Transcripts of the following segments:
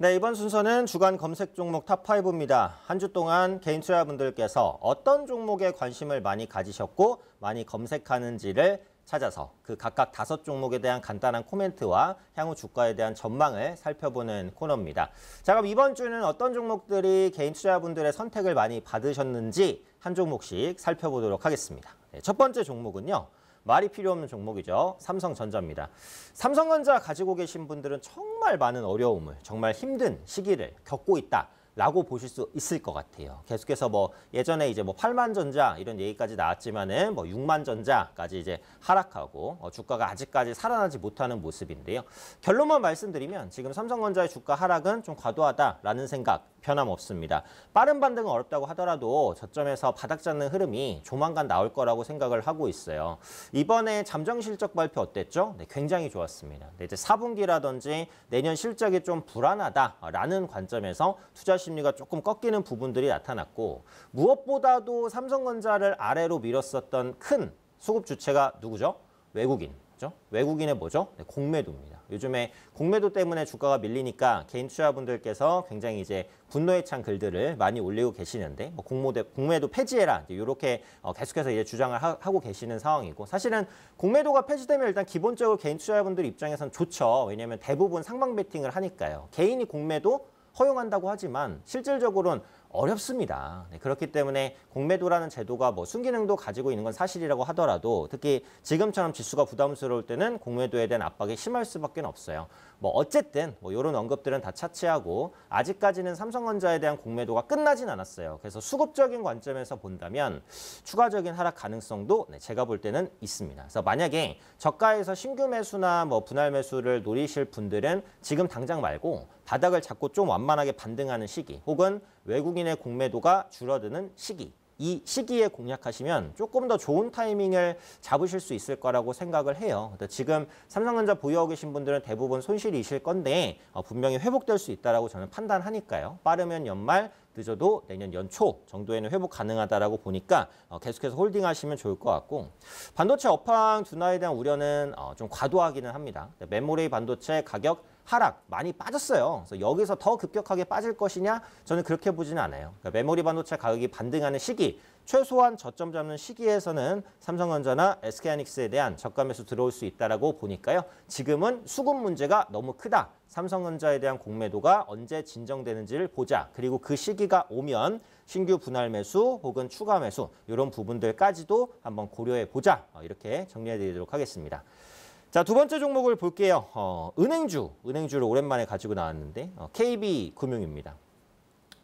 네, 이번 순서는 주간 검색 종목 탑5입니다. 한 주 동안 개인 투자분들께서 어떤 종목에 관심을 많이 가지셨고 많이 검색하는지를 찾아서 그 각각 다섯 종목에 대한 간단한 코멘트와 향후 주가에 대한 전망을 살펴보는 코너입니다. 자, 그럼 이번 주는 어떤 종목들이 개인 투자분들의 선택을 많이 받으셨는지 한 종목씩 살펴보도록 하겠습니다. 네, 첫 번째 종목은요. 말이 필요 없는 종목이죠. 삼성전자입니다. 삼성전자 가지고 계신 분들은 정말 많은 어려움을 정말 힘든 시기를 겪고 있다. 라고 보실 수 있을 것 같아요. 계속해서 뭐 예전에 이제 뭐 8만 전자 이런 얘기까지 나왔지만은 뭐 6만 전자까지 이제 하락하고 어 주가가 아직까지 살아나지 못하는 모습인데요. 결론만 말씀드리면 지금 삼성전자의 주가 하락은 좀 과도하다라는 생각 변함없습니다. 빠른 반등은 어렵다고 하더라도 저점에서 바닥 잡는 흐름이 조만간 나올 거라고 생각을 하고 있어요. 이번에 잠정 실적 발표 어땠죠? 네, 굉장히 좋았습니다. 네, 이제 4분기라든지 내년 실적이 좀 불안하다라는 관점에서 투자 심리가 조금 꺾이는 부분들이 나타났고 무엇보다도 삼성전자를 아래로 밀었었던 큰 수급 주체가 누구죠? 외국인. 그죠? 외국인의 뭐죠? 네, 공매도입니다. 요즘에 공매도 때문에 주가가 밀리니까 개인 투자분들께서 자 굉장히 이제 분노에 찬 글들을 많이 올리고 계시는데 뭐 공모대, 공매도 폐지해라 이렇게 어, 계속해서 이제 주장을 하, 고 계시는 상황이고 사실은 공매도가 폐지되면 일단 기본적으로 개인 투자자분들 입장에선 좋죠. 왜냐하면 대부분 상방 베팅을 하니까요. 개인이 공매도 허용한다고 하지만 실질적으로는 어렵습니다. 네, 그렇기 때문에 공매도라는 제도가 뭐 순기능도 가지고 있는 건 사실이라고 하더라도 특히 지금처럼 지수가 부담스러울 때는 공매도에 대한 압박이 심할 수밖에 없어요. 뭐 어쨌든 뭐 이런 언급들은 다 차치하고 아직까지는 삼성전자에 대한 공매도가 끝나진 않았어요. 그래서 수급적인 관점에서 본다면 추가적인 하락 가능성도 네, 제가 볼 때는 있습니다. 그래서 만약에 저가에서 신규 매수나 뭐 분할 매수를 노리실 분들은 지금 당장 말고 바닥을 잡고 좀 완만하게 반등하는 시기 혹은 외국인의 공매도가 줄어드는 시기 이 시기에 공략하시면 조금 더 좋은 타이밍을 잡으실 수 있을 거라고 생각을 해요. 지금 삼성전자 보유하고 계신 분들은 대부분 손실이실 건데 어, 분명히 회복될 수 있다고 저는 판단하니까요. 빠르면 연말 늦어도 내년 연초 정도에는 회복 가능하다라고 보니까 어, 계속해서 홀딩하시면 좋을 것 같고 반도체 업황 둔화에 대한 우려는 어, 좀 과도하기는 합니다. 메모리 반도체 가격 하락 많이 빠졌어요. 그래서 여기서 더 급격하게 빠질 것이냐 저는 그렇게 보지는 않아요. 그러니까 메모리 반도체 가격이 반등하는 시기 최소한 저점 잡는 시기에서는 삼성전자나 SK하이닉스에 대한 적감 매수 들어올 수 있다라고 보니까요. 지금은 수급 문제가 너무 크다. 삼성전자에 대한 공매도가 언제 진정되는지를 보자. 그리고 그 시기가 오면 신규 분할 매수 혹은 추가 매수 이런 부분들까지도 한번 고려해 보자. 어, 이렇게 정리해 드리도록 하겠습니다. 자, 두 번째 종목을 볼게요. 어, 은행주, 은행주를 오랜만에 가지고 나왔는데 어, KB금융입니다.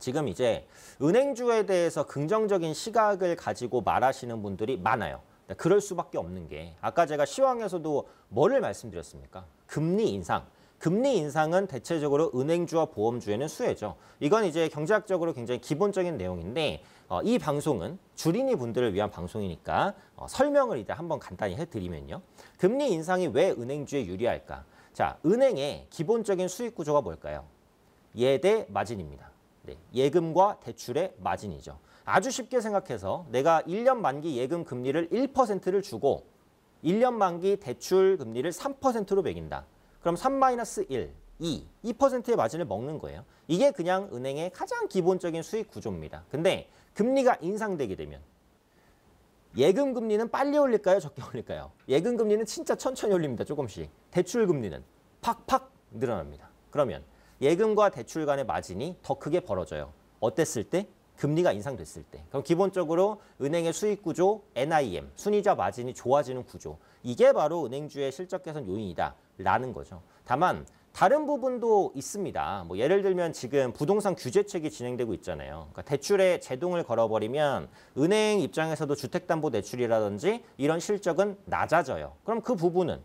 지금 이제 은행주에 대해서 긍정적인 시각을 가지고 말하시는 분들이 많아요. 그러니까 그럴 수밖에 없는 게 아까 제가 시황에서도 뭐를 말씀드렸습니까? 금리 인상. 금리 인상은 대체적으로 은행주와 보험주에는 수혜죠. 이건 이제 경제학적으로 굉장히 기본적인 내용인데 어, 이 방송은 주린이 분들을 위한 방송이니까 어, 설명을 이제 한번 간단히 해드리면요. 금리 인상이 왜 은행주에 유리할까? 자, 은행의 기본적인 수익 구조가 뭘까요? 예대 마진입니다. 네, 예금과 대출의 마진이죠. 아주 쉽게 생각해서 내가 1년 만기 예금 금리를 1%를 주고 1년 만기 대출 금리를 3%로 매긴다. 그럼 3-1, 2, 2%의 마진을 먹는 거예요. 이게 그냥 은행의 가장 기본적인 수익 구조입니다. 근데 금리가 인상되게 되면 예금 금리는 빨리 올릴까요? 적게 올릴까요? 예금 금리는 진짜 천천히 올립니다. 조금씩. 대출 금리는 팍팍 늘어납니다. 그러면 예금과 대출 간의 마진이 더 크게 벌어져요. 어땠을 때? 금리가 인상됐을 때. 그럼 기본적으로 은행의 수익 구조, NIM, 순이자 마진이 좋아지는 구조. 이게 바로 은행주의 실적 개선 요인이다. 라는 거죠. 다만 다른 부분도 있습니다. 뭐 예를 들면 지금 부동산 규제책이 진행되고 있잖아요. 그러니까 대출에 제동을 걸어버리면 은행 입장에서도 주택담보대출이라든지 이런 실적은 낮아져요. 그럼 그 부분은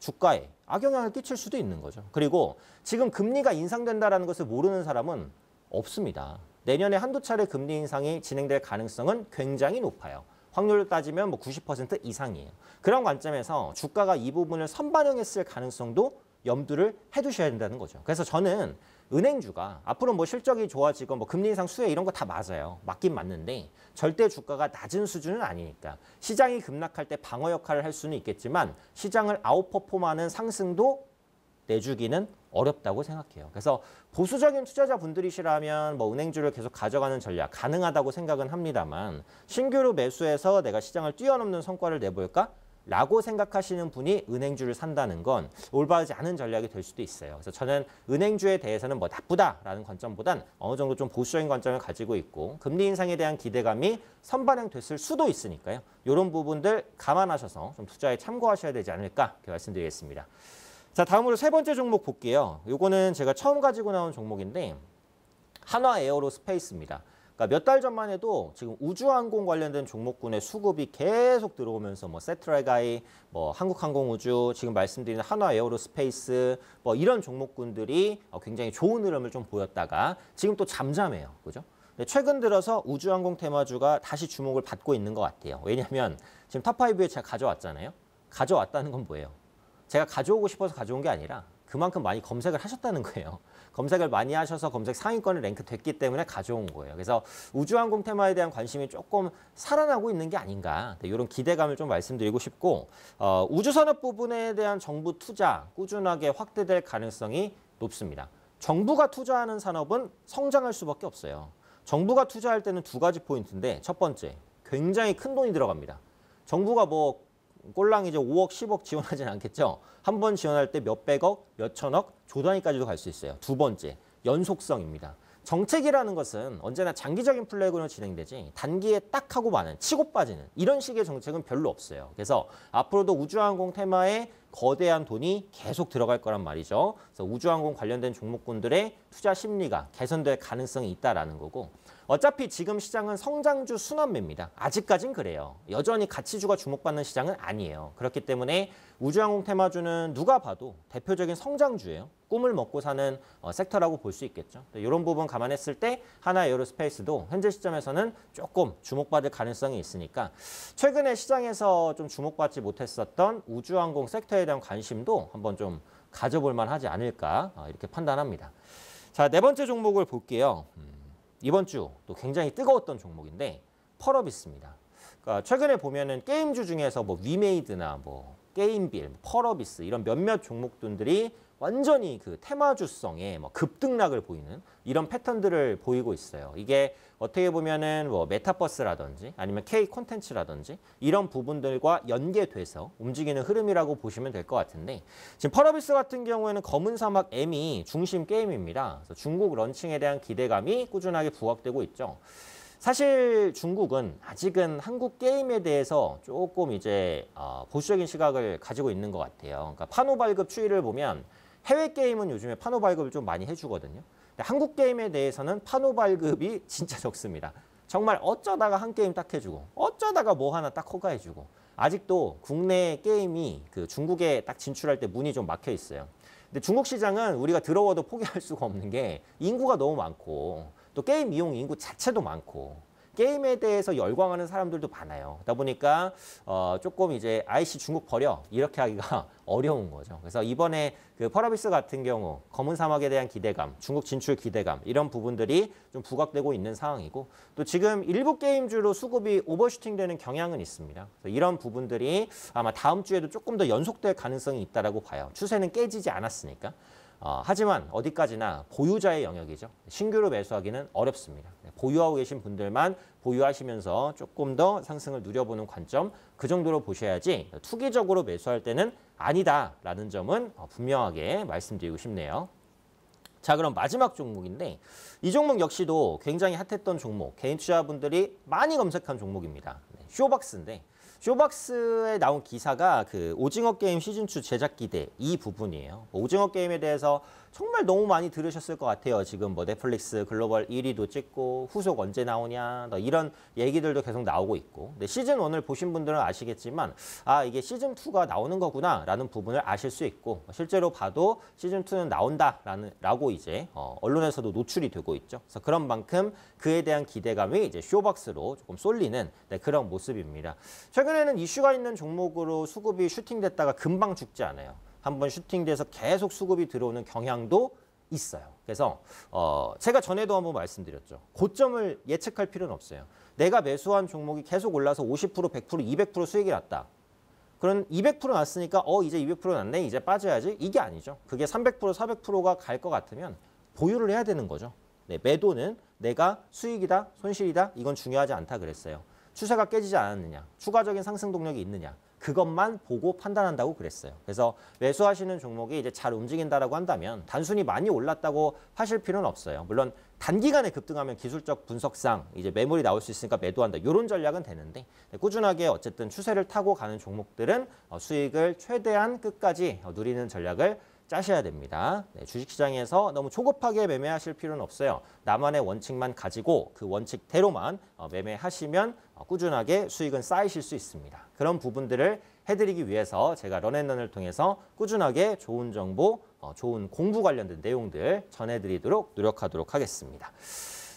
주가에 악영향을 끼칠 수도 있는 거죠. 그리고 지금 금리가 인상된다는 것을 모르는 사람은 없습니다. 내년에 한두 차례 금리 인상이 진행될 가능성은 굉장히 높아요. 확률로 따지면 뭐 90% 이상이에요. 그런 관점에서 주가가 이 부분을 선반영했을 가능성도 염두를 해두셔야 된다는 거죠. 그래서 저는 은행주가 앞으로 뭐 실적이 좋아지고 뭐 금리 인상 수혜 이런 거 다 맞아요. 맞긴 맞는데 절대 주가가 낮은 수준은 아니니까 시장이 급락할 때 방어 역할을 할 수는 있겠지만 시장을 아웃퍼폼하는 상승도 내주기는 어렵다고 생각해요. 그래서 보수적인 투자자분들이시라면 뭐 은행주를 계속 가져가는 전략 가능하다고 생각은 합니다만 신규로 매수해서 내가 시장을 뛰어넘는 성과를 내볼까? 라고 생각하시는 분이 은행주를 산다는 건 올바르지 않은 전략이 될 수도 있어요. 그래서 저는 은행주에 대해서는 뭐 나쁘다라는 관점보단 어느 정도 좀 보수적인 관점을 가지고 있고 금리 인상에 대한 기대감이 선반영됐을 수도 있으니까요. 이런 부분들 감안하셔서 좀 투자에 참고하셔야 되지 않을까 이렇게 말씀드리겠습니다. 자, 다음으로 세 번째 종목 볼게요. 요거는 제가 처음 가지고 나온 종목인데 한화 에어로스페이스입니다. 그러니까 몇 달 전만 해도 지금 우주항공 관련된 종목군의 수급이 계속 들어오면서 뭐 세트라이가이, 뭐 한국항공우주, 지금 말씀드린 한화 에어로스페이스 뭐 이런 종목군들이 어, 굉장히 좋은 흐름을 좀 보였다가 지금 또 잠잠해요. 그죠? 최근 들어서 우주항공 테마주가 다시 주목을 받고 있는 것 같아요. 왜냐하면 지금 탑5에 제가 가져왔잖아요. 가져왔다는 건 뭐예요? 제가 가져오고 싶어서 가져온 게 아니라 그만큼 많이 검색을 하셨다는 거예요. 검색을 많이 하셔서 검색 상위권에 랭크됐기 때문에 가져온 거예요. 그래서 우주항공 테마에 대한 관심이 조금 살아나고 있는 게 아닌가 이런 네, 기대감을 좀 말씀드리고 싶고 어, 우주산업 부분에 대한 정부 투자 꾸준하게 확대될 가능성이 높습니다. 정부가 투자하는 산업은 성장할 수밖에 없어요. 정부가 투자할 때는 두 가지 포인트인데 첫 번째 굉장히 큰 돈이 들어갑니다. 정부가 뭐 꼴랑이죠. 5억, 10억 지원하진 않겠죠. 한 번 지원할 때 몇백억, 몇천억, 조단위까지도 갈 수 있어요. 두 번째, 연속성입니다. 정책이라는 것은 언제나 장기적인 플랜으로 진행되지 단기에 딱 하고 마는 치고 빠지는 이런 식의 정책은 별로 없어요. 그래서 앞으로도 우주항공 테마에 거대한 돈이 계속 들어갈 거란 말이죠. 그래서 우주항공 관련된 종목군들의 투자 심리가 개선될 가능성이 있다라는 거고 어차피 지금 시장은 성장주 순환매입니다. 아직까진 그래요. 여전히 가치주가 주목받는 시장은 아니에요. 그렇기 때문에 우주항공 테마주는 누가 봐도 대표적인 성장주예요. 꿈을 먹고 사는 어, 섹터라고 볼 수 있겠죠. 이런 부분 감안했을 때 하나 에어로스페이스도 현재 시점에서는 조금 주목받을 가능성이 있으니까 최근에 시장에서 좀 주목받지 못했었던 우주항공 섹터에 대한 관심도 한번 좀 가져볼 만하지 않을까 어, 이렇게 판단합니다. 자, 네 번째 종목을 볼게요. 음. 이번 주 또 굉장히 뜨거웠던 종목인데 펄어비스입니다. 그러니까 최근에 보면은 게임주 중에서 뭐 위메이드나 뭐 게임빌, 뭐 펄어비스 이런 몇몇 종목들이 완전히 그 테마주성의 뭐 급등락을 보이는 이런 패턴들을 보이고 있어요. 이게 어떻게 보면은 뭐 메타버스라든지 아니면 K 콘텐츠라든지 이런 부분들과 연계돼서 움직이는 흐름이라고 보시면 될 것 같은데 지금 퍼러비스 같은 경우에는 검은 사막 M이 중심 게임입니다. 그래서 중국 런칭에 대한 기대감이 꾸준하게 부각되고 있죠. 사실 중국은 아직은 한국 게임에 대해서 조금 이제 어, 보수적인 시각을 가지고 있는 것 같아요. 그러니까 파노 발급 추이를 보면 해외 게임은 요즘에 판호 발급을 좀 많이 해주거든요. 근데 한국 게임에 대해서는 판호 발급이 진짜 적습니다. 정말 어쩌다가 한 게임 딱 해주고 어쩌다가 뭐 하나 딱 허가해주고 아직도 국내 게임이 그 중국에 딱 진출할 때 문이 좀 막혀 있어요. 근데 중국 시장은 우리가 들어와도 포기할 수가 없는 게 인구가 너무 많고 또 게임 이용 인구 자체도 많고 게임에 대해서 열광하는 사람들도 많아요. 그러다 보니까 어, 조금 이제 아이 중국 버려 이렇게 하기가 어려운 거죠. 그래서 이번에 그 펄어비스 같은 경우 검은 사막에 대한 기대감, 중국 진출 기대감 이런 부분들이 좀 부각되고 있는 상황이고 또 지금 일부 게임주로 수급이 오버슈팅되는 경향은 있습니다. 이런 부분들이 아마 다음 주에도 조금 더 연속될 가능성이 있다고 봐요. 추세는 깨지지 않았으니까. 어, 하지만 어디까지나 보유자의 영역이죠. 신규로 매수하기는 어렵습니다. 네, 보유하고 계신 분들만 보유하시면서 조금 더 상승을 누려보는 관점 그 정도로 보셔야지 투기적으로 매수할 때는 아니다라는 점은 어, 분명하게 말씀드리고 싶네요. 자 그럼 마지막 종목인데 이 종목 역시도 굉장히 핫했던 종목 개인 투자분들이 많이 검색한 종목입니다. 네, 쇼박스인데 쇼박스에 나온 기사가 그 오징어 게임 시즌 2 제작 기대 이 부분이에요. 오징어 게임에 대해서 정말 너무 많이 들으셨을 것 같아요. 지금 뭐 넷플릭스 글로벌 1위도 찍고 후속 언제 나오냐 뭐 이런 얘기들도 계속 나오고 있고 근데 시즌 1을 보신 분들은 아시겠지만 아 이게 시즌 2가 나오는 거구나라는 부분을 아실 수 있고 실제로 봐도 시즌 2는 나온다라는 라고 이제 어, 언론에서도 노출이 되고 있죠. 그래서 그런 만큼 그에 대한 기대감이 이제 쇼박스로 조금 쏠리는 네, 그런 모습입니다. 최근 최근에는 이슈가 있는 종목으로 수급이 슈팅됐다가 금방 죽지 않아요. 한번 슈팅돼서 계속 수급이 들어오는 경향도 있어요. 그래서 어 제가 전에도 한번 말씀드렸죠. 고점을 예측할 필요는 없어요. 내가 매수한 종목이 계속 올라서 50%, 100%, 200% 수익이 났다. 그런 200% 났으니까 어 이제 200% 났네 이제 빠져야지 이게 아니죠. 그게 300% 400%가 갈 것 같으면 보유를 해야 되는 거죠. 네, 매도는 내가 수익이다 손실이다 이건 중요하지 않다 그랬어요. 추세가 깨지지 않았느냐, 추가적인 상승 동력이 있느냐 그것만 보고 판단한다고 그랬어요. 그래서 매수하시는 종목이 이제 잘 움직인다라고 한다면 단순히 많이 올랐다고 하실 필요는 없어요. 물론 단기간에 급등하면 기술적 분석상 이제 매물이 나올 수 있으니까 매도한다. 이런 전략은 되는데 꾸준하게 어쨌든 추세를 타고 가는 종목들은 어, 수익을 최대한 끝까지 어, 누리는 전략을 짜셔야 됩니다. 네, 주식시장에서 너무 조급하게 매매하실 필요는 없어요. 나만의 원칙만 가지고 그 원칙대로만 어, 매매하시면 어, 꾸준하게 수익은 쌓이실 수 있습니다. 그런 부분들을 해드리기 위해서 제가 런앤런을 통해서 꾸준하게 좋은 정보, 어, 좋은 공부 관련된 내용들 전해드리도록 노력하도록 하겠습니다.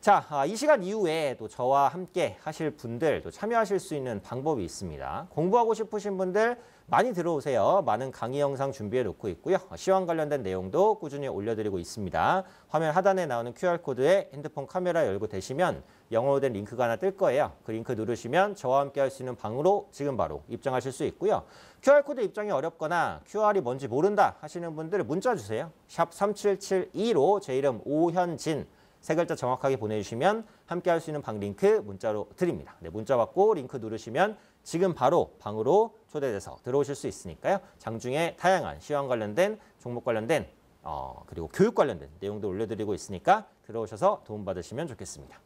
자, 아, 이 시간 이후에 또 저와 함께 하실 분들 또 참여하실 수 있는 방법이 있습니다. 공부하고 싶으신 분들 많이 들어오세요. 많은 강의 영상 준비해 놓고 있고요. 시황 관련된 내용도 꾸준히 올려드리고 있습니다. 화면 하단에 나오는 QR코드에 핸드폰 카메라 열고 되시면 영어로 된 링크가 하나 뜰 거예요. 그 링크 누르시면 저와 함께 할 수 있는 방으로 지금 바로 입장하실 수 있고요. QR코드 입장이 어렵거나 QR이 뭔지 모른다 하시는 분들 문자 주세요. 샵 3772로 제 이름 오현진 세 글자 정확하게 보내주시면 함께 할 수 있는 방 링크 문자로 드립니다. 네, 문자 받고 링크 누르시면 지금 바로 방으로 초대돼서 들어오실 수 있으니까요. 장중에 다양한 시황 관련된 종목 관련된 어, 그리고 교육 관련된 내용도 올려드리고 있으니까 들어오셔서 도움받으시면 좋겠습니다.